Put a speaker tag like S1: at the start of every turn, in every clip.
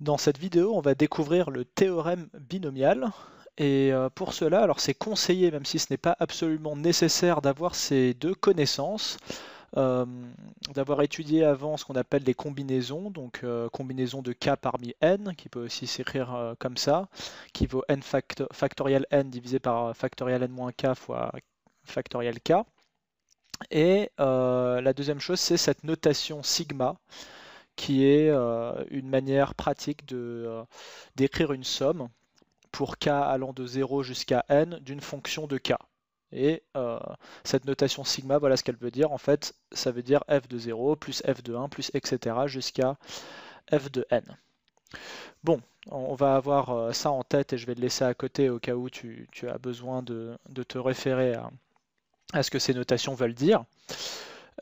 S1: Dans cette vidéo, on va découvrir le théorème binomial. Et euh, pour cela, alors c'est conseillé, même si ce n'est pas absolument nécessaire d'avoir ces deux connaissances, euh, d'avoir étudié avant ce qu'on appelle les combinaisons, donc euh, combinaison de k parmi n, qui peut aussi s'écrire comme ça, qui vaut n factoriel n divisé par factoriel n-k moins fois factoriel k. Et la deuxième chose, c'est cette notation sigma, qui est euh, une manière pratique de euh, d'écrire une somme pour k allant de 0 jusqu'à n d'une fonction de k. Et euh, cette notation sigma, voilà ce qu'elle veut dire. En fait, ça veut dire f de 0 plus f de 1 plus etc. jusqu'à f de n. Bon, on va avoir ça en tête et je vais le laisser à côté au cas où tu, tu as besoin de, te référer à, à, ce que ces notations veulent dire.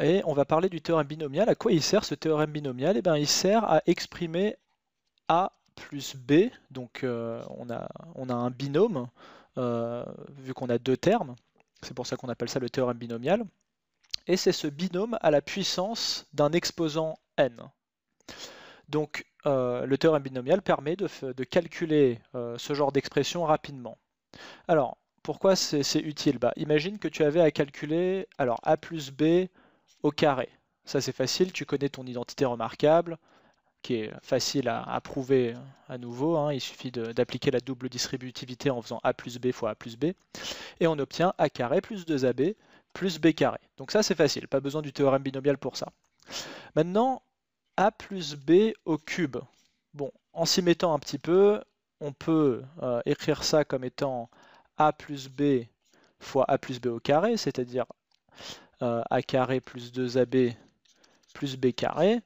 S1: Et on va parler du théorème binomial. À quoi il sert ce théorème binomial Et eh bien, il sert à exprimer A plus B, donc euh, on, a, un binôme, euh, vu qu'on a deux termes, c'est pour ça qu'on appelle ça le théorème binomial, et c'est ce binôme à la puissance d'un exposant n. Donc euh, le théorème binomial permet de, calculer ce genre d'expression rapidement. Alors, pourquoi c'est utile bah, Imagine que tu avais à calculer alors a plus b au carré. Ça c'est facile, tu connais ton identité remarquable, qui est facile à, prouver euh, à nouveau. Hein. Il suffit d'appliquer la double distributivité en faisant a plus b fois a plus b. Et on obtient a carré plus 2ab plus b carré. Donc ça c'est facile, pas besoin du théorème binomial pour ça. Maintenant, a plus b au cube. Bon, en s'y mettant un petit peu, on peut euh, écrire ça comme étant a plus b fois a plus b au carré, c'est-à-dire euh, a carré plus 2AB plus B carré.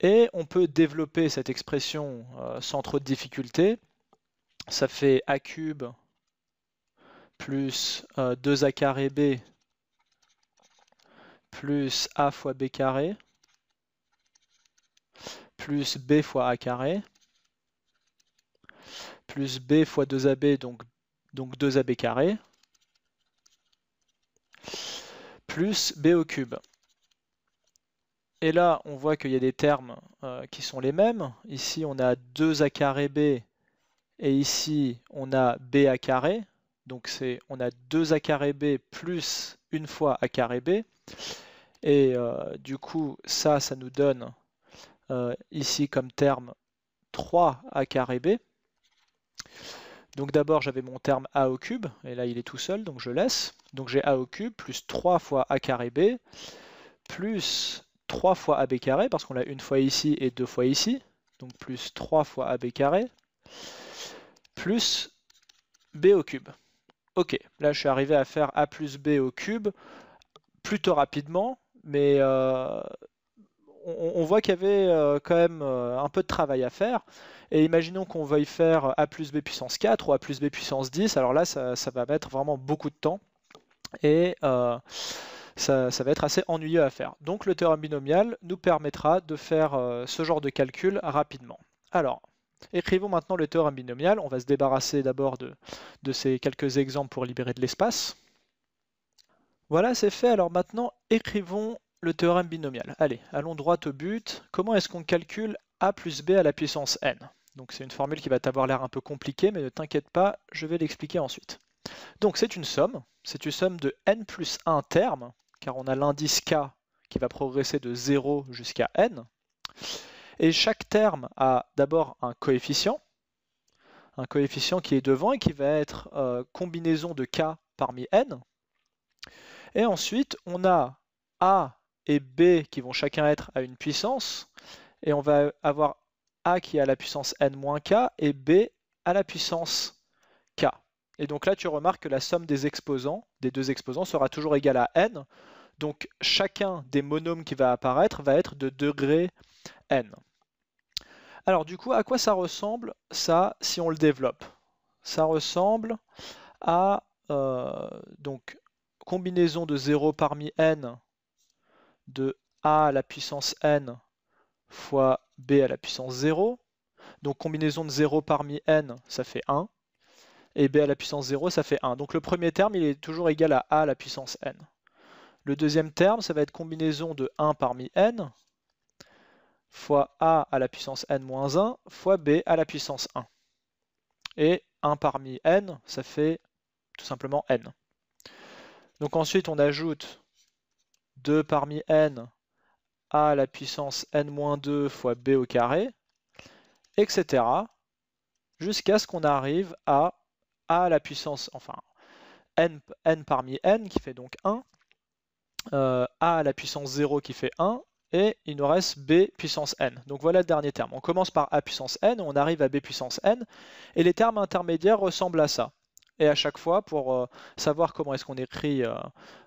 S1: Et on peut développer cette expression euh, sans trop de difficulté. Ça fait A cube plus 2A euh, carré B plus A fois B carré plus b fois a carré, plus b fois 2ab, donc, donc 2ab carré, plus b au cube. Et là, on voit qu'il y a des termes euh, qui sont les mêmes. Ici, on a 2a carré b, et ici, on a à carré. Donc, c'est on a 2a carré b plus une fois a carré b. Et euh, du coup, ça, ça nous donne euh, ici comme terme 3a carré b. Donc d'abord, j'avais mon terme a au cube, et là il est tout seul, donc je laisse. Donc j'ai a au cube plus 3 fois a carré b, plus 3 fois ab carré, parce qu'on l'a une fois ici et deux fois ici, donc plus 3 fois ab carré, plus b au cube. Ok, là je suis arrivé à faire a plus b au cube plutôt rapidement, mais euh, on, voit qu'il y avait euh, quand même euh, un peu de travail à faire. Et imaginons qu'on veuille faire A plus B puissance 4 ou A plus B puissance 10. Alors là, ça, va mettre vraiment beaucoup de temps. Et euh, ça, va être assez ennuyeux à faire. Donc le théorème binomial nous permettra de faire ce genre de calcul rapidement. Alors, écrivons maintenant le théorème binomial. On va se débarrasser d'abord de, de ces quelques exemples pour libérer de l'espace. Voilà, c'est fait. Alors maintenant, écrivons le théorème binomial. Allez, allons droit au but. Comment est-ce qu'on calcule a plus b à la puissance n Donc c'est une formule qui va t'avoir l'air un peu compliquée, mais ne t'inquiète pas, je vais l'expliquer ensuite. Donc c'est une somme, c'est une somme de n plus 1 termes, car on a l'indice k qui va progresser de 0 jusqu'à n. Et chaque terme a d'abord un coefficient, un coefficient qui est devant et qui va être euh, combinaison de k parmi n. Et ensuite, on a a et B qui vont chacun être à une puissance, et on va avoir A qui est à la puissance n-k et B à la puissance k. Et donc là, tu remarques que la somme des exposants, des deux exposants, sera toujours égale à n. Donc chacun des monômes qui va apparaître va être de degré n. Alors du coup, à quoi ça ressemble ça si on le développe Ça ressemble à euh, donc combinaison de 0 parmi n de a à la puissance n fois b à la puissance 0. Donc combinaison de 0 parmi n, ça fait 1. Et b à la puissance 0, ça fait 1. Donc le premier terme, il est toujours égal à a à la puissance n. Le deuxième terme, ça va être combinaison de 1 parmi n fois a à la puissance n-1 moins fois b à la puissance 1. Et 1 parmi n, ça fait tout simplement n. Donc ensuite, on ajoute 2 parmi n a à la puissance n-2 fois b au carré, etc. jusqu'à ce qu'on arrive à a à la puissance, enfin n, n parmi n qui fait donc 1, euh, a à la puissance 0 qui fait 1, et il nous reste b puissance n. Donc voilà le dernier terme. On commence par a puissance n, on arrive à b puissance n, et les termes intermédiaires ressemblent à ça. Et à chaque fois, pour euh, savoir comment est-ce qu'on écrit euh,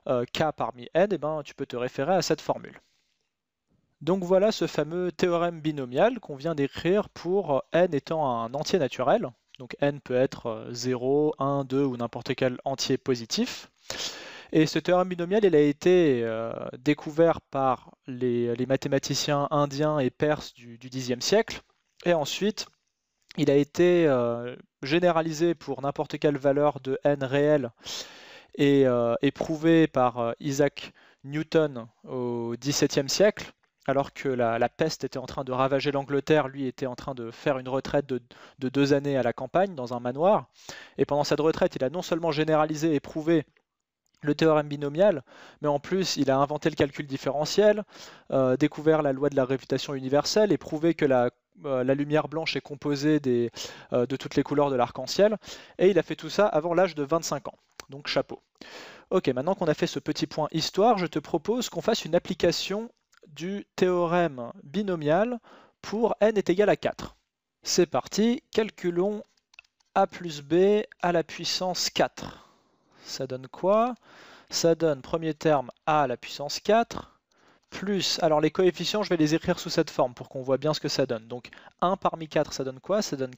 S1: euh, K parmi N, eh ben, tu peux te référer à cette formule. Donc voilà ce fameux théorème binomial qu'on vient d'écrire pour N étant un entier naturel. Donc N peut être 0, 1, 2 ou n'importe quel entier positif. Et ce théorème binomial, il a été découvert par les, mathématiciens indiens et perses du Xe siècle. Et ensuite, il a été euh, généralisé pour n'importe quelle valeur de n réelle et, euh, éprouvé prouvé par euh, Isaac Newton au XVIIe siècle, alors que la, peste était en train de ravager l'Angleterre, lui était en train de faire une retraite de, deux années à la campagne, dans un manoir. Et pendant cette retraite, il a non seulement généralisé et prouvé le théorème binomial, mais en plus il a inventé le calcul différentiel, découvert la loi de la réputation universelle et prouvé que la euh, la lumière blanche est composée euh, de toutes les couleurs de l'arc-en-ciel, et il a fait tout ça avant l'âge de 25 ans. Donc chapeau. Ok, maintenant qu'on a fait ce petit point histoire, je te propose qu'on fasse une application du théorème binomial pour n est égal à 4. C'est parti, calculons a plus b à la puissance 4. Ça donne quoi Ça donne premier terme a à la puissance 4 plus, alors les coefficients, je vais les écrire sous cette forme pour qu'on voit bien ce que ça donne. Donc 1 parmi 4, ça donne quoi Ça donne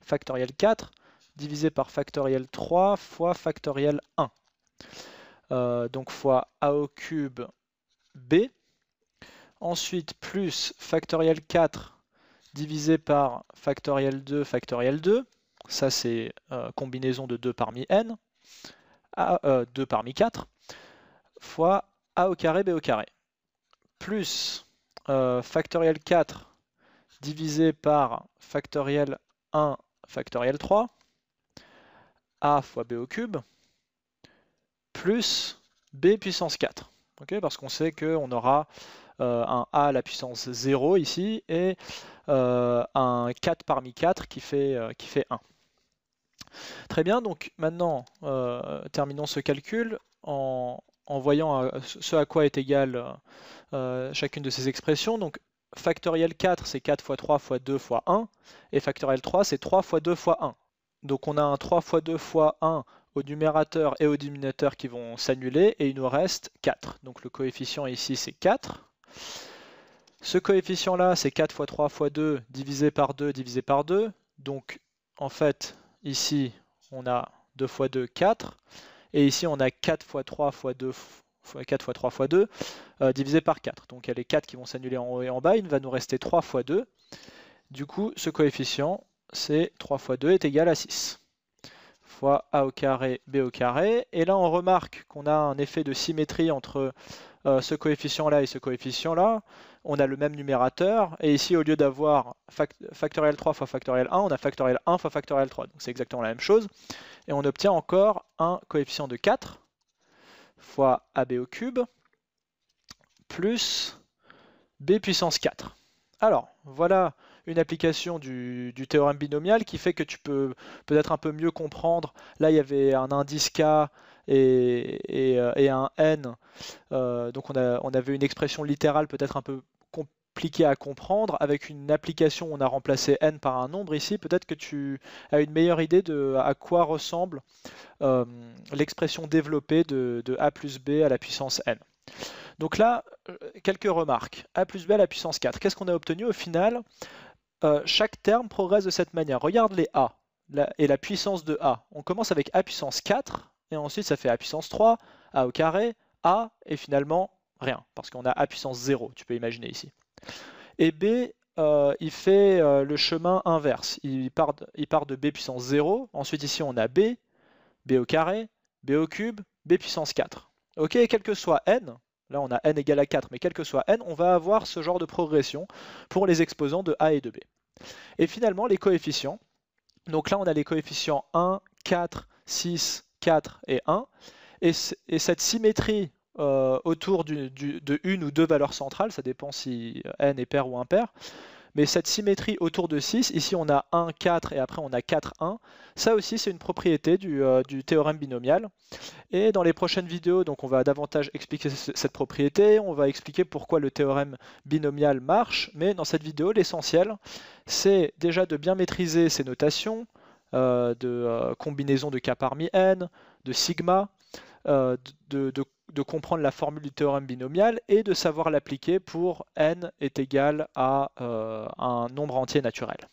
S1: factoriel 4 divisé par factoriel 3 fois factoriel 1. Euh, donc fois a au cube b. Ensuite, plus factoriel 4 divisé par factoriel 2 factoriel 2. Ça, c'est euh, combinaison de 2 parmi n. 2 euh, parmi 4 fois a au carré b au carré plus euh, factoriel 4 divisé par factoriel 1 factoriel 3 a fois b au cube plus b puissance 4. parce qu'on sait qu'on aura euh, un a à la puissance 0 ici et euh, un 4 parmi 4 qui fait, qui fait 1. Très bien, donc maintenant terminons ce calcul en en voyant euh, ce à quoi est égal euh, euh, chacune de ces expressions. Donc factoriel 4, c'est 4 fois 3 fois 2 fois 1, et factoriel 3, c'est 3 fois 2 fois 1. Donc on a un 3 fois 2 fois 1 au numérateur et au dénominateur qui vont s'annuler, et il nous reste 4. Donc le coefficient ici, c'est 4. Ce coefficient-là, c'est 4 fois 3 fois 2 divisé par 2 divisé par 2. Donc en fait, ici, on a 2 fois 2, 4. Et ici, on a 4 fois 3 fois 2 4 x 3 x 2 divisé par 4. Donc il y a les 4 qui vont s'annuler en haut et en bas, il va nous rester 3 fois 2. Du coup, ce coefficient, c'est 3 fois 2 est égal à 6 fois a au carré, b au carré. Et là, on remarque qu'on a un effet de symétrie entre euh, ce coefficient-là et ce coefficient-là, on a le même numérateur, et ici, au lieu d'avoir factoriel 3 fois factoriel 1, on a factoriel 1 fois factoriel 3, donc c'est exactement la même chose, et on obtient encore un coefficient de 4 fois AB au cube, plus B puissance 4. Alors, voilà une application du, théorème binomial qui fait que tu peux peut-être un peu mieux comprendre. Là, il y avait un indice K euh, et, un N. Euh, donc on, avait une expression littérale peut-être un peu compliquée à comprendre. Avec une application, on a remplacé n par un nombre ici. Peut-être que tu as une meilleure idée de à quoi ressemble euh, l'expression développée de, a plus b à la puissance n. Donc là, quelques remarques. a plus b à la puissance 4. Qu'est-ce qu'on a obtenu au final Chaque terme progresse de cette manière. Regarde les a et la puissance de a. On commence avec a puissance 4 et ensuite ça fait a puissance 3, a au carré, a, et finalement rien, parce qu'on a a puissance 0, tu peux imaginer ici. Et b, euh, il fait euh, le chemin inverse, il part, de, il part de b puissance 0, ensuite ici on a b, b au carré, b au cube, b puissance 4. Ok, et quel que soit n, là on a n égale à 4, mais quel que soit n, on va avoir ce genre de progression pour les exposants de a et de b. Et finalement les coefficients, donc là on a les coefficients 1, 4, 6, 4 et 1. Et, cette symétrie euh, autour de une ou deux valeurs centrales, ça dépend si n est pair ou impair, mais cette symétrie autour de 6, ici on a 1, 4 et après on a 4, 1. Ça aussi c'est une propriété du, euh, du, théorème binomial. Et dans les prochaines vidéos, donc on va davantage expliquer cette propriété, on va expliquer pourquoi le théorème binomial marche, mais dans cette vidéo l'essentiel c'est déjà de bien maîtriser ces notations, euh, de euh, combinaison de K parmi N, de sigma, euh, de, de, comprendre la formule du théorème binomial et de savoir l'appliquer pour N est égal à un nombre entier naturel.